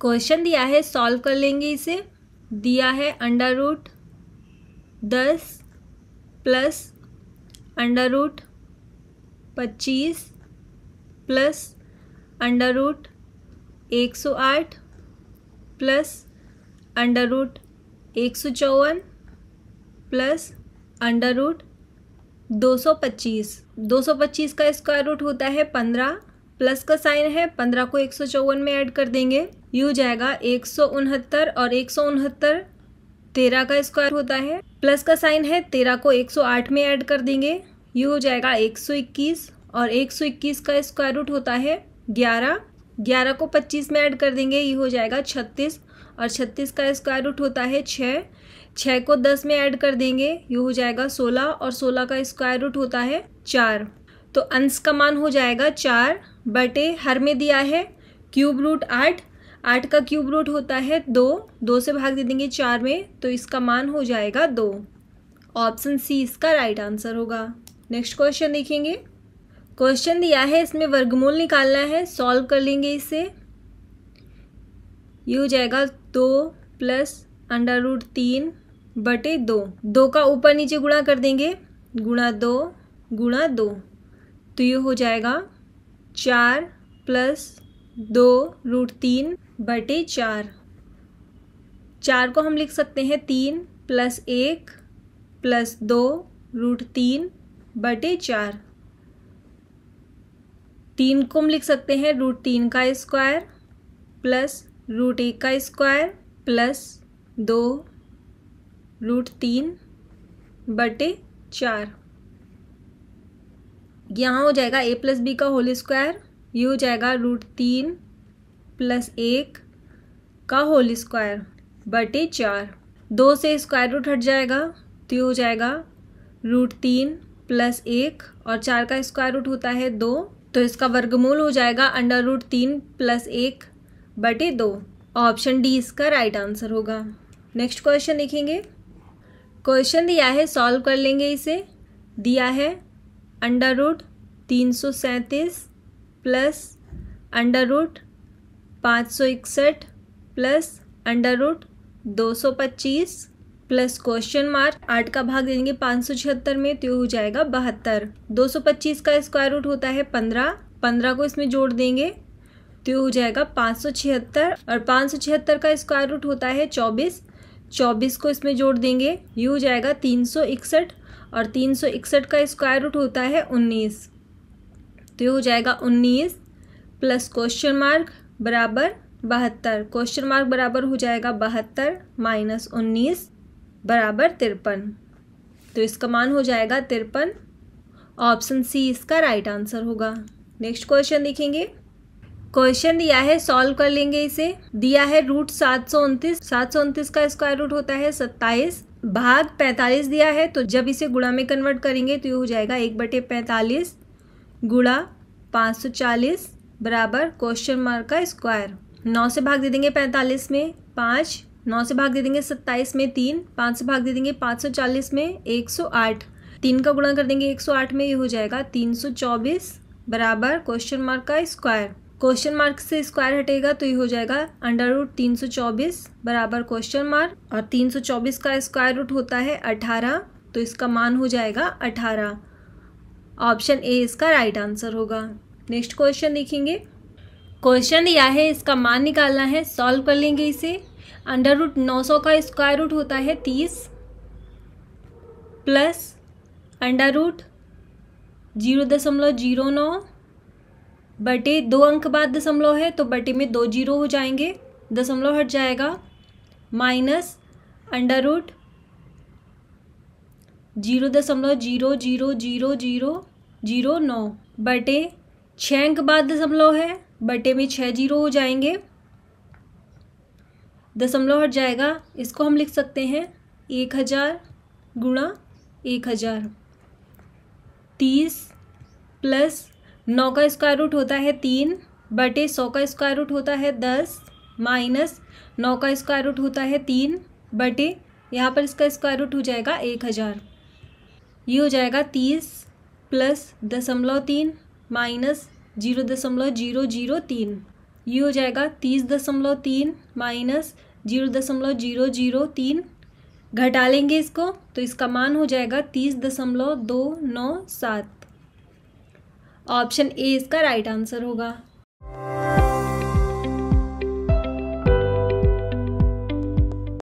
question दिया है solve कर लेंगे इसे दिया है अंडर रूट दस प्लस अंडर रूट पच्चीस प्लस अंडर रूट एक सौ आठ प्लस अंडर रूट एक सौ चौवन प्लस अंडर रूट दो सौ पच्चीस दो सौ पच्चीस का स्क्वायर रूट होता है पंद्रह प्लस का साइन है पंद्रह को एक सौ चौवन में ऐड कर देंगे यू जाएगा एक सौ उनहत्तर और एक सौ उनहत्तर तेरह का स्क्वायर होता है प्लस का साइन है तेरह को एक सौ आठ में ऐड कर देंगे यू हो जाएगा एक सौ इक्कीस और एक सौ इक्कीस का स्क्वायर रूट होता है ग्यारह ग्यारह को पच्चीस में ऐड कर देंगे ये हो जाएगा छत्तीस और छत्तीस का स्क्वायर रूट होता है छः छः को दस में ऐड कर देंगे ये हो जाएगा सोलह और सोलह का स्क्वायर रूट होता है चार तो अंश का मान हो जाएगा चार बटे हर में दिया है क्यूब रूट आठ आठ का क्यूब रूट होता है दो दो से भाग दे देंगे चार में तो इसका मान हो जाएगा दो ऑप्शन सी इसका राइट आंसर होगा नेक्स्ट क्वेश्चन देखेंगे क्वेश्चन दिया है इसमें वर्गमूल निकालना है सॉल्व कर लेंगे इसे ये हो जाएगा दो प्लस अंडर रूट तीन बटे दो दो का ऊपर नीचे गुणा कर देंगे गुणा दो गुणा दो तो ये हो जाएगा चार प्लस दो रूट तीन बटे चार चार को हम लिख सकते हैं तीन प्लस एक प्लस दो रूट तीन बटे चार तीन को हम लिख सकते हैं रूट तीन का स्क्वायर प्लस रूट एक का स्क्वायर प्लस दो रूट तीन बटे चार यहाँ हो जाएगा ए प्लस बी का होल स्क्वायर ये हो जाएगा रूट तीन प्लस एक का होल स्क्वायर बटे चार दो से स्क्वायर रूट हट जाएगा तो ये हो जाएगा रूट तीन प्लस एक और चार का स्क्वायर रूट होता है दो तो इसका वर्गमूल हो जाएगा अंडर रूट तीन प्लस एक बटे दो ऑप्शन डी इसका राइट आंसर होगा नेक्स्ट क्वेश्चन देखेंगे क्वेश्चन दिया है सॉल्व कर लेंगे इसे दिया है अंडर रूट तीन सौ सैंतीस प्लस अंडर रूट पाँच सौ इकसठ प्लस अंडर रूट दो सौ पच्चीस प्लस क्वेश्चन मार्क आठ का भाग देंगे पाँच सौ छिहत्तर में तो हो जाएगा बहत्तर दो सौ पच्चीस का स्क्वायर रूट होता है पंद्रह पंद्रह को इसमें जोड़ देंगे तो हो जाएगा पाँच सौ छिहत्तर और पाँच सौ छिहत्तर का स्क्वायर रूट होता है चौबीस चौबीस को इसमें जोड़ देंगे ये हो जाएगा तीन सौ इकसठ और तीन सौ इकसठ का स्क्वायर रूट होता है उन्नीस तो ये हो जाएगा उन्नीस प्लस क्वेश्चन मार्क बराबर बहत्तर क्वेश्चन मार्क बराबर हो जाएगा बहत्तर माइनस उन्नीस बराबर तिरपन तो इसका मान हो जाएगा तिरपन ऑप्शन सी इसका राइट आंसर होगा नेक्स्ट क्वेश्चन देखेंगे क्वेश्चन दिया है सॉल्व कर लेंगे इसे दिया है रूट सात सौ उनतीस सात सौ उनतीस का स्क्वायर रूट होता है सत्ताईस भाग पैंतालीस दिया है तो जब इसे गुड़ा में कन्वर्ट करेंगे तो ये हो जाएगा एक बटे पैंतालीस गुड़ा पाँच सौ चालीस बराबर क्वेश्चन मार्क का स्क्वायर नौ से भाग दे देंगे पैंतालीस में पाँच नौ से भाग दे देंगे सत्ताईस में तीन पाँच से भाग दे देंगे पाँच सौ चालीस में एक सौ आठ तीन का गुणा कर देंगे एक सौ आठ में ये हो जाएगा तीन सौ चौबीस बराबर क्वेश्चन मार्क का स्क्वायर क्वेश्चन मार्क से स्क्वायर हटेगा तो ये हो जाएगा अंडर रूट तीन सौ चौबीस बराबर क्वेश्चन मार्क और तीन सौ चौबीस का स्क्वायर रूट होता है अठारह तो इसका मान हो जाएगा अठारह ऑप्शन ए इसका राइट आंसर होगा नेक्स्ट क्वेश्चन देखेंगे क्वेश्चन दिया है इसका मान निकालना है सॉल्व कर लेंगे इसे अंडर रूट नौ सौ का स्क्वायर रूट होता है तीस प्लस अंडर रूट जीरो दशमलव जीरो नौ बटे दो अंक बाद दशमलव है तो बटे में दो जीरो हो जाएंगे दशमलव हट जाएगा माइनस अंडर रूट जीरो दशमलव zero zero zero zero zero नौ बटे छः अंक बाद दशमलव है बटे में छः जीरो हो जाएंगे दशमलव हट जाएगा इसको हम लिख सकते हैं एक हज़ार गुणा एक हज़ार तीस प्लस नौ का स्क्वायर रूट होता है तीन बटे सौ का स्क्वायर रूट होता है दस माइनस नौ का स्क्वायर रूट होता है तीन बटे यहाँ पर इसका स्क्वायर रूट हो जाएगा एक हज़ार ये हो जाएगा तीस प्लस दशमलव तीन माइनस जीरो दशमलव जीरो जीरो तीन ये हो जाएगा तीस दशमलव तीन माइनस जीरो दशमलव जीरो जीरो तीन घटा लेंगे इसको तो इसका मान हो जाएगा तीस दशमलव दो नौ सात ऑप्शन ए इसका राइट आंसर होगा